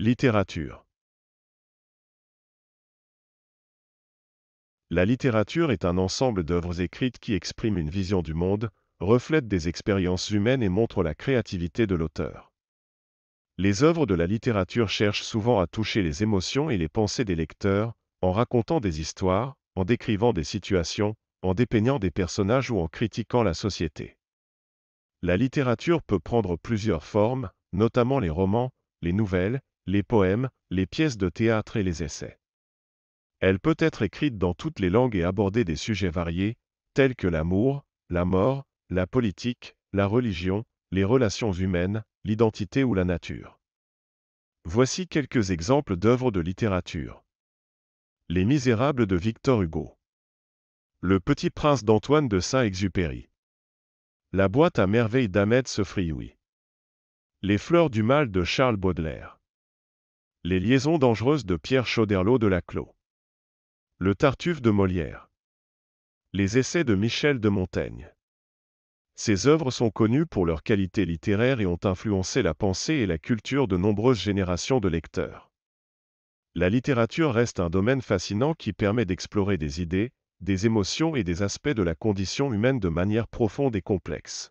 Littérature La littérature est un ensemble d'œuvres écrites qui expriment une vision du monde, reflètent des expériences humaines et montrent la créativité de l'auteur. Les œuvres de la littérature cherchent souvent à toucher les émotions et les pensées des lecteurs, en racontant des histoires, en décrivant des situations, en dépeignant des personnages ou en critiquant la société. La littérature peut prendre plusieurs formes, notamment les romans, les nouvelles, les poèmes, les pièces de théâtre et les essais. Elle peut être écrite dans toutes les langues et aborder des sujets variés, tels que l'amour, la mort, la politique, la religion, les relations humaines, l'identité ou la nature. Voici quelques exemples d'œuvres de littérature. Les Misérables de Victor Hugo. Le Petit Prince d'Antoine de Saint-Exupéry. La boîte à merveilles d'Ahmed Sefrioui. Les fleurs du mal de Charles Baudelaire. Les liaisons dangereuses de Pierre Chauderlot de Laclos. Le Tartuffe de Molière. Les essais de Michel de Montaigne. Ces œuvres sont connues pour leur qualité littéraire et ont influencé la pensée et la culture de nombreuses générations de lecteurs. La littérature reste un domaine fascinant qui permet d'explorer des idées, des émotions et des aspects de la condition humaine de manière profonde et complexe.